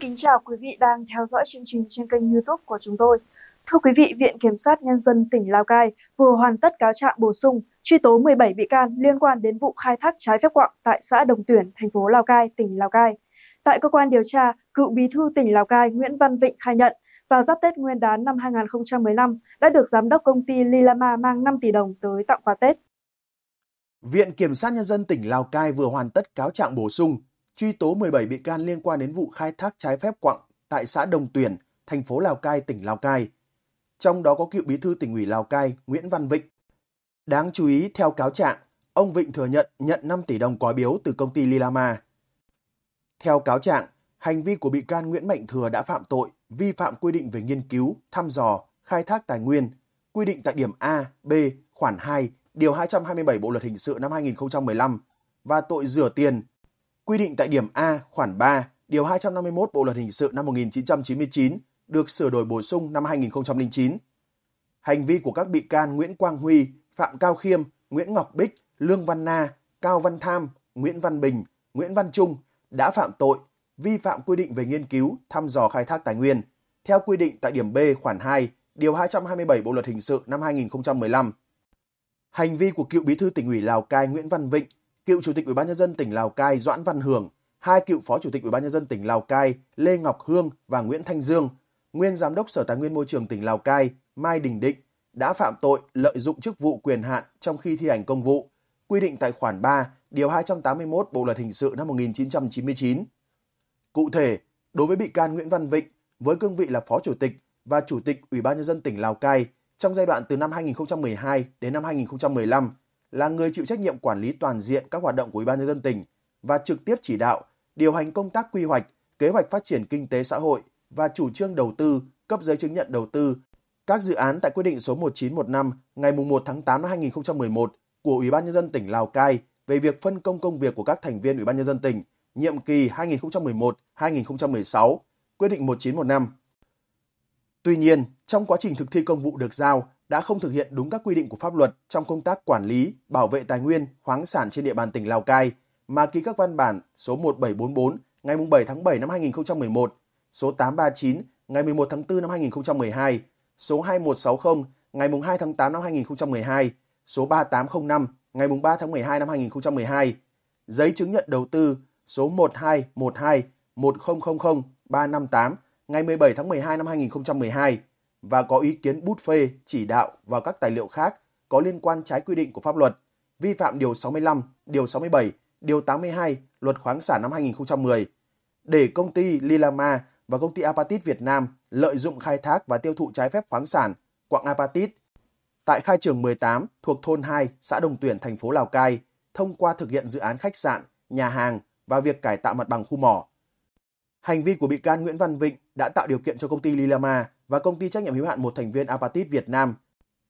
kính chào quý vị đang theo dõi chương trình trên kênh YouTube của chúng tôi. Thưa quý vị, Viện Kiểm sát Nhân dân tỉnh Lào Cai vừa hoàn tất cáo trạng bổ sung truy tố 17 bị can liên quan đến vụ khai thác trái phép quặng tại xã Đồng Tuyển, thành phố Lào Cai, tỉnh Lào Cai. Tại cơ quan điều tra, cựu bí thư tỉnh Lào Cai Nguyễn Văn Vịnh khai nhận vào giáp Tết Nguyên đán năm 2015 đã được giám đốc công ty Lilama mang 5 tỷ đồng tới tặng quà Tết. Viện Kiểm sát Nhân dân tỉnh Lào Cai vừa hoàn tất cáo trạng bổ sung truy tố 17 bị can liên quan đến vụ khai thác trái phép quặng tại xã Đồng Tuyển, thành phố Lào Cai, tỉnh Lào Cai. Trong đó có cựu bí thư tỉnh ủy Lào Cai Nguyễn Văn Vịnh. Đáng chú ý, theo cáo trạng, ông Vịnh thừa nhận nhận 5 tỷ đồng quà biếu từ công ty Lilama. Theo cáo trạng, hành vi của bị can Nguyễn Mạnh Thừa đã phạm tội vi phạm quy định về nghiên cứu, thăm dò, khai thác tài nguyên, quy định tại điểm A, B, khoản 2, điều 227 Bộ luật hình sự năm 2015 và tội rửa tiền quy định tại điểm A khoản 3, điều 251 Bộ luật hình sự năm 1999 được sửa đổi bổ sung năm 2009. Hành vi của các bị can Nguyễn Quang Huy, Phạm Cao Khiêm, Nguyễn Ngọc Bích, Lương Văn Na, Cao Văn Tham, Nguyễn Văn Bình, Nguyễn Văn Trung đã phạm tội vi phạm quy định về nghiên cứu, thăm dò khai thác tài nguyên theo quy định tại điểm B khoản 2, điều 227 Bộ luật hình sự năm 2015. Hành vi của cựu bí thư tỉnh ủy Lào Cai Nguyễn Văn Vịnh cựu chủ tịch Ủy ban nhân dân tỉnh Lào Cai Doãn Văn Hưởng, hai cựu phó chủ tịch Ủy ban nhân dân tỉnh Lào Cai Lê Ngọc Hương và Nguyễn Thanh Dương, nguyên giám đốc Sở Tài nguyên Môi trường tỉnh Lào Cai Mai Đình Định đã phạm tội lợi dụng chức vụ quyền hạn trong khi thi hành công vụ, quy định tại khoản 3, điều 281 Bộ luật hình sự năm 1999. Cụ thể, đối với bị can Nguyễn Văn Vịnh với cương vị là phó chủ tịch và chủ tịch Ủy ban nhân dân tỉnh Lào Cai trong giai đoạn từ năm 2012 đến năm 2015 là người chịu trách nhiệm quản lý toàn diện các hoạt động của Ủy ban nhân dân tỉnh và trực tiếp chỉ đạo, điều hành công tác quy hoạch, kế hoạch phát triển kinh tế xã hội và chủ trương đầu tư, cấp giấy chứng nhận đầu tư các dự án tại quyết định số 1915 ngày 1 tháng 8 năm 2011 của Ủy ban nhân dân tỉnh Lào Cai về việc phân công công việc của các thành viên Ủy ban nhân dân tỉnh nhiệm kỳ 2011-2016, quyết định 1915. Tuy nhiên, trong quá trình thực thi công vụ được giao, đã không thực hiện đúng các quy định của pháp luật trong công tác quản lý, bảo vệ tài nguyên, khoáng sản trên địa bàn tỉnh Lào Cai mà ký các văn bản số 1744 ngày 7 tháng 7 năm 2011, số 839 ngày 11 tháng 4 năm 2012, số 2160 ngày 2 tháng 8 năm 2012, số 3805 ngày 3 tháng 12 năm 2012, giấy chứng nhận đầu tư số 1212 1000 358 ngày 17 tháng 12 năm 2012 và có ý kiến bút phê, chỉ đạo và các tài liệu khác có liên quan trái quy định của pháp luật, vi phạm Điều 65, Điều 67, Điều 82 Luật khoáng sản năm 2010, để công ty Lilama và công ty Apatit Việt Nam lợi dụng khai thác và tiêu thụ trái phép khoáng sản quặng Apatit tại khai trường 18 thuộc thôn 2, xã Đồng Tuyển, thành phố Lào Cai, thông qua thực hiện dự án khách sạn, nhà hàng và việc cải tạo mặt bằng khu mỏ. Hành vi của bị can Nguyễn Văn Vịnh đã tạo điều kiện cho công ty Lilama và công ty trách nhiệm hữu hạn một thành viên Apatit Việt Nam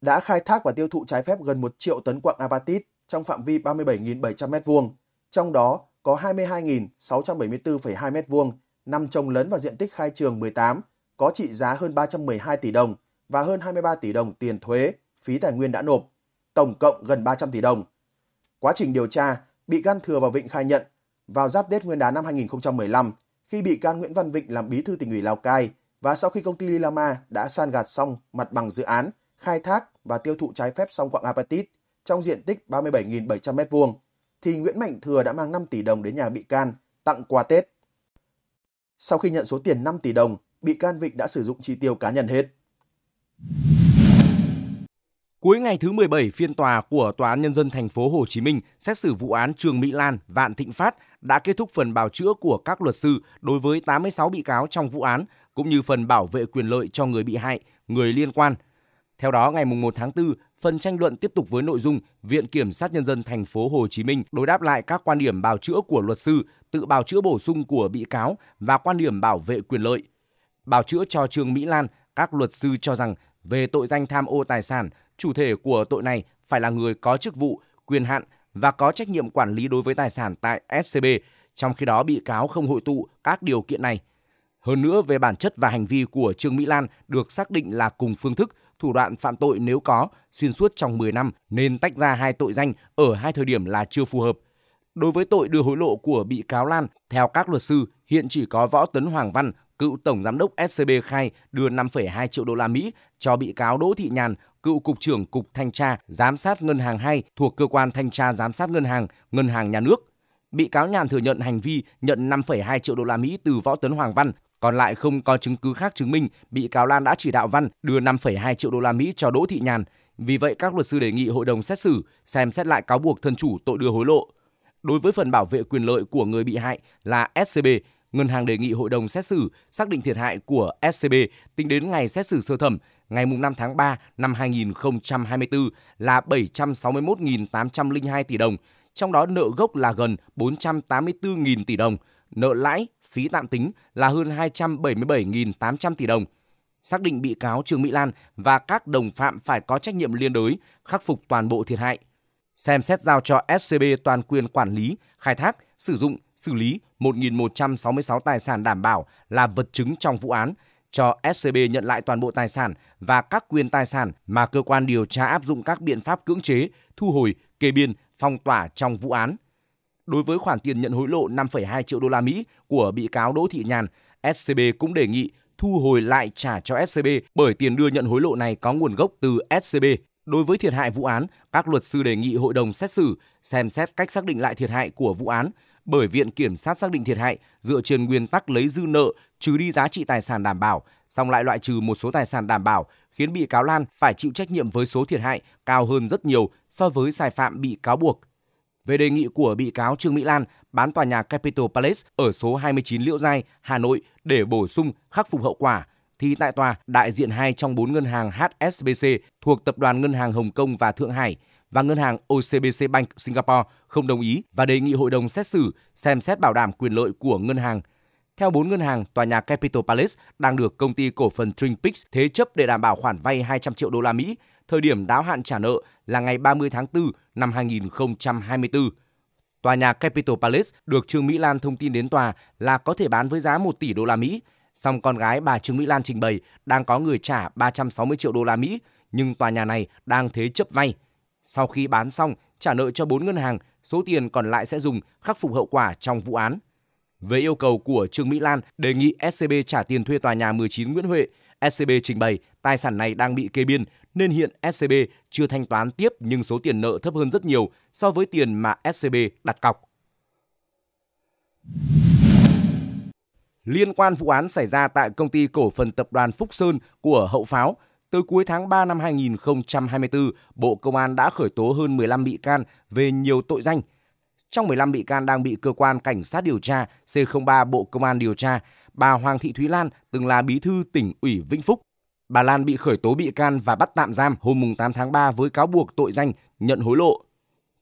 đã khai thác và tiêu thụ trái phép gần 1 triệu tấn quặng apatit trong phạm vi 37.700 m2, trong đó có 22.674,2 m2 nằm trồng lấn vào diện tích khai trường 18, có trị giá hơn 312 tỷ đồng và hơn 23 tỷ đồng tiền thuế, phí tài nguyên đã nộp, tổng cộng gần 300 tỷ đồng. Quá trình điều tra, bị can Thừa và Vịnh khai nhận, vào giáp Tết Nguyên đán năm 2015, khi bị can Nguyễn Văn Vịnh làm bí thư tỉnh ủy Lào Cai, và sau khi công ty Lilama đã san gạt xong mặt bằng dự án, khai thác và tiêu thụ trái phép xong quạng apatit trong diện tích 37.700 m2, thì Nguyễn Mạnh Thừa đã mang 5 tỷ đồng đến nhà bị can tặng quà Tết. Sau khi nhận số tiền 5 tỷ đồng, bị can Vịnh đã sử dụng chi tiêu cá nhân hết. Cuối ngày thứ 17 phiên tòa của Tòa án nhân dân thành phố Hồ Chí Minh xét xử vụ án Trường Mỹ Lan, Vạn Thịnh Phát đã kết thúc phần bào chữa của các luật sư đối với 86 bị cáo trong vụ án cũng như phần bảo vệ quyền lợi cho người bị hại, người liên quan. Theo đó, ngày 1 tháng 4, phần tranh luận tiếp tục với nội dung Viện Kiểm sát Nhân dân thành phố Hồ Chí Minh đối đáp lại các quan điểm bào chữa của luật sư, tự bào chữa bổ sung của bị cáo và quan điểm bảo vệ quyền lợi. Bào chữa cho Trương Mỹ Lan, các luật sư cho rằng về tội danh tham ô tài sản, chủ thể của tội này phải là người có chức vụ, quyền hạn và có trách nhiệm quản lý đối với tài sản tại SCB, trong khi đó bị cáo không hội tụ các điều kiện này – hơn nữa, về bản chất và hành vi của Trương Mỹ Lan được xác định là cùng phương thức, thủ đoạn phạm tội nếu có xuyên suốt trong 10 năm nên tách ra hai tội danh ở hai thời điểm là chưa phù hợp. Đối với tội đưa hối lộ của bị cáo Lan, theo các luật sư, hiện chỉ có Võ Tấn Hoàng Văn, cựu tổng giám đốc SCB khai đưa 5,2 triệu đô la Mỹ cho bị cáo Đỗ Thị Nhàn, cựu cục trưởng cục thanh tra giám sát ngân hàng 2 thuộc cơ quan thanh tra giám sát ngân hàng, ngân hàng nhà nước. Bị cáo Nhàn thừa nhận hành vi nhận 5,2 triệu đô la Mỹ từ Võ Tấn Hoàng Văn còn lại không có chứng cứ khác chứng minh bị cáo Lan đã chỉ đạo Văn đưa 5,2 triệu đô la Mỹ cho Đỗ Thị Nhàn. Vì vậy, các luật sư đề nghị hội đồng xét xử xem xét lại cáo buộc thân chủ tội đưa hối lộ. Đối với phần bảo vệ quyền lợi của người bị hại là SCB, ngân hàng đề nghị hội đồng xét xử xác định thiệt hại của SCB tính đến ngày xét xử sơ thẩm ngày 5 tháng 3 năm 2024 là 761.802 tỷ đồng, trong đó nợ gốc là gần 484.000 tỷ đồng, nợ lãi phí tạm tính là hơn 277.800 tỷ đồng. Xác định bị cáo Trương Mỹ Lan và các đồng phạm phải có trách nhiệm liên đới, khắc phục toàn bộ thiệt hại. Xem xét giao cho SCB toàn quyền quản lý, khai thác, sử dụng, xử lý 1.166 tài sản đảm bảo là vật chứng trong vụ án, cho SCB nhận lại toàn bộ tài sản và các quyền tài sản mà cơ quan điều tra áp dụng các biện pháp cưỡng chế, thu hồi, kê biên, phong tỏa trong vụ án – đối với khoản tiền nhận hối lộ 5,2 triệu đô la Mỹ của bị cáo Đỗ Thị Nhàn, SCB cũng đề nghị thu hồi lại trả cho SCB bởi tiền đưa nhận hối lộ này có nguồn gốc từ SCB. Đối với thiệt hại vụ án, các luật sư đề nghị hội đồng xét xử xem xét cách xác định lại thiệt hại của vụ án bởi viện kiểm sát xác định thiệt hại dựa trên nguyên tắc lấy dư nợ trừ đi giá trị tài sản đảm bảo, song lại loại trừ một số tài sản đảm bảo khiến bị cáo Lan phải chịu trách nhiệm với số thiệt hại cao hơn rất nhiều so với sai phạm bị cáo buộc về đề nghị của bị cáo Trương Mỹ Lan bán tòa nhà Capital Palace ở số 29 Liễu Giai, Hà Nội để bổ sung khắc phục hậu quả thì tại tòa, đại diện hai trong bốn ngân hàng HSBC thuộc Tập đoàn Ngân hàng Hồng Kông và Thượng Hải và Ngân hàng OCBC Bank Singapore không đồng ý và đề nghị hội đồng xét xử xem xét bảo đảm quyền lợi của ngân hàng. Theo bốn ngân hàng, tòa nhà Capital Palace đang được công ty cổ phần Twin Peaks thế chấp để đảm bảo khoản vay 200 triệu đô la Mỹ thời điểm đáo hạn trả nợ là ngày 30 tháng 4 năm 2024. Tòa nhà Capital Palace được Trương Mỹ Lan thông tin đến tòa là có thể bán với giá 1 tỷ đô la Mỹ, song con gái bà Trương Mỹ Lan trình bày đang có người trả 360 triệu đô la Mỹ, nhưng tòa nhà này đang thế chấp vay. Sau khi bán xong, trả nợ cho 4 ngân hàng, số tiền còn lại sẽ dùng khắc phục hậu quả trong vụ án. Về yêu cầu của Trương Mỹ Lan đề nghị SCB trả tiền thuê tòa nhà 19 Nguyễn Huệ, SCB trình bày tài sản này đang bị kê biên nên hiện SCB chưa thanh toán tiếp nhưng số tiền nợ thấp hơn rất nhiều so với tiền mà SCB đặt cọc. Liên quan vụ án xảy ra tại công ty cổ phần tập đoàn Phúc Sơn của Hậu Pháo, từ cuối tháng 3 năm 2024, Bộ Công an đã khởi tố hơn 15 bị can về nhiều tội danh. Trong 15 bị can đang bị cơ quan cảnh sát điều tra C03 Bộ Công an điều tra bà Hoàng Thị Thúy Lan từng là bí thư tỉnh ủy Vĩnh Phúc. Bà Lan bị khởi tố bị can và bắt tạm giam hôm 8 tháng 3 với cáo buộc tội danh nhận hối lộ.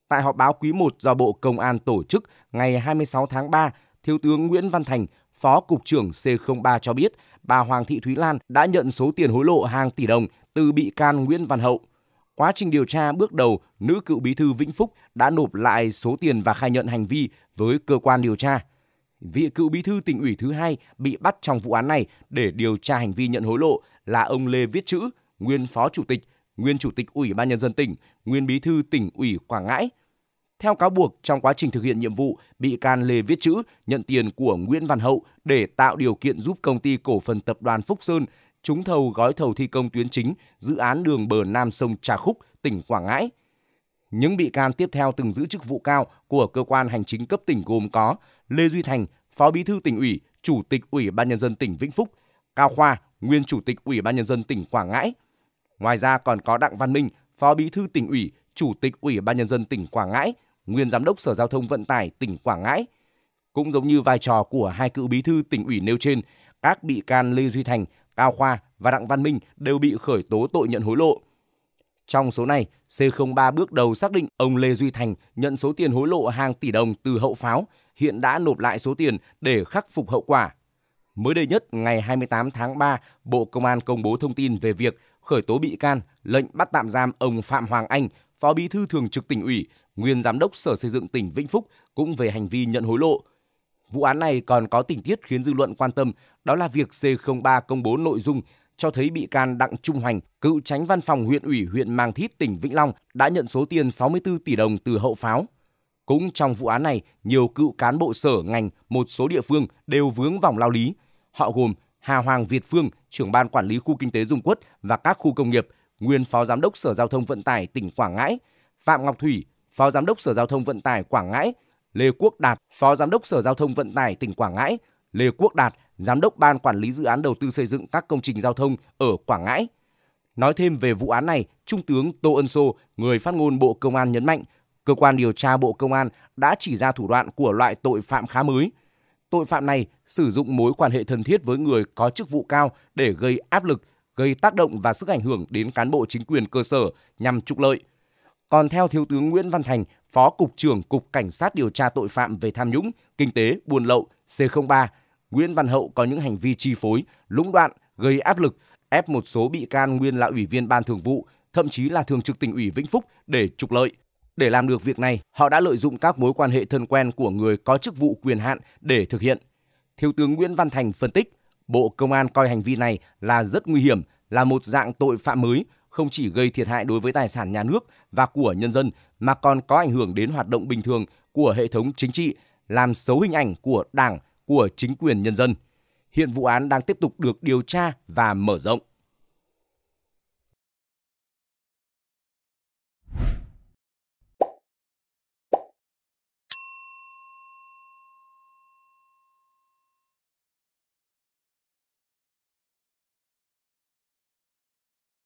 Tại họp báo quý 1 do Bộ Công an tổ chức ngày 26 tháng 3, Thiếu tướng Nguyễn Văn Thành, Phó Cục trưởng C03 cho biết bà Hoàng Thị Thúy Lan đã nhận số tiền hối lộ hàng tỷ đồng từ bị can Nguyễn Văn Hậu. Quá trình điều tra bước đầu, nữ cựu bí thư Vĩnh Phúc đã nộp lại số tiền và khai nhận hành vi với cơ quan điều tra vị cựu bí thư tỉnh ủy thứ hai bị bắt trong vụ án này để điều tra hành vi nhận hối lộ là ông Lê Viết Chữ, nguyên phó chủ tịch, nguyên chủ tịch Ủy ban nhân dân tỉnh, nguyên bí thư tỉnh ủy Quảng Ngãi. Theo cáo buộc, trong quá trình thực hiện nhiệm vụ, bị can Lê Viết Chữ nhận tiền của Nguyễn Văn Hậu để tạo điều kiện giúp công ty cổ phần tập đoàn Phúc Sơn trúng thầu gói thầu thi công tuyến chính dự án đường bờ Nam sông Trà Khúc, tỉnh Quảng Ngãi. Những bị can tiếp theo từng giữ chức vụ cao của cơ quan hành chính cấp tỉnh gồm có Lê Duy Thành, Phó Bí thư tỉnh ủy, Chủ tịch Ủy ban nhân dân tỉnh Vĩnh Phúc, Cao Khoa, nguyên Chủ tịch Ủy ban nhân dân tỉnh Quảng Ngãi. Ngoài ra còn có Đặng Văn Minh, Phó Bí thư tỉnh ủy, Chủ tịch Ủy ban nhân dân tỉnh Quảng Ngãi, nguyên Giám đốc Sở Giao thông Vận tải tỉnh Quảng Ngãi. Cũng giống như vai trò của hai cựu bí thư tỉnh ủy nêu trên, các bị can Lê Duy Thành, Cao Khoa và Đặng Văn Minh đều bị khởi tố tội nhận hối lộ. Trong số này, C03 bước đầu xác định ông Lê Duy Thành nhận số tiền hối lộ hàng tỷ đồng từ hậu pháo, hiện đã nộp lại số tiền để khắc phục hậu quả. Mới đây nhất, ngày 28 tháng 3, Bộ Công an công bố thông tin về việc khởi tố bị can, lệnh bắt tạm giam ông Phạm Hoàng Anh, Phó Bí thư Thường trực tỉnh ủy, nguyên Giám đốc Sở Xây dựng tỉnh Vĩnh Phúc cũng về hành vi nhận hối lộ. Vụ án này còn có tình tiết khiến dư luận quan tâm, đó là việc C03 công bố nội dung cho thấy bị can Đặng Trung Hoành, cựu tránh văn phòng huyện ủy huyện Mang Thít, tỉnh Vĩnh Long đã nhận số tiền 64 tỷ đồng từ hậu pháo. Cũng trong vụ án này, nhiều cựu cán bộ sở ngành một số địa phương đều vướng vòng lao lý. Họ gồm Hà Hoàng Việt Phương, trưởng ban quản lý khu kinh tế Dung Quất và các khu công nghiệp, nguyên phó giám đốc Sở Giao thông Vận tải tỉnh Quảng Ngãi, Phạm Ngọc Thủy, phó giám đốc Sở Giao thông Vận tải Quảng Ngãi, Lê Quốc Đạt, phó giám đốc Sở Giao thông Vận tải tỉnh Quảng Ngãi, Lê Quốc Đạt, Giám đốc Ban Quản lý Dự án Đầu tư xây dựng các công trình giao thông ở Quảng Ngãi. Nói thêm về vụ án này, Trung tướng Tô Ân Sô, người phát ngôn Bộ Công an nhấn mạnh, cơ quan điều tra Bộ Công an đã chỉ ra thủ đoạn của loại tội phạm khá mới. Tội phạm này sử dụng mối quan hệ thân thiết với người có chức vụ cao để gây áp lực, gây tác động và sức ảnh hưởng đến cán bộ chính quyền cơ sở nhằm trục lợi. Còn theo Thiếu tướng Nguyễn Văn Thành, Phó Cục trưởng Cục Cảnh sát điều tra tội phạm về tham nhũng, kinh tế, buôn lậu C03, Nguyễn Văn Hậu có những hành vi chi phối, lũng đoạn, gây áp lực, ép một số bị can nguyên là ủy viên ban thường vụ, thậm chí là thường trực tỉnh ủy Vĩnh Phúc để trục lợi. Để làm được việc này, họ đã lợi dụng các mối quan hệ thân quen của người có chức vụ quyền hạn để thực hiện. Thiếu tướng Nguyễn Văn Thành phân tích, Bộ Công an coi hành vi này là rất nguy hiểm, là một dạng tội phạm mới, không chỉ gây thiệt hại đối với tài sản nhà nước và của nhân dân mà còn có ảnh hưởng đến hoạt động bình thường của hệ thống chính trị, làm xấu hình ảnh của Đảng, của chính quyền nhân dân. Hiện vụ án đang tiếp tục được điều tra và mở rộng.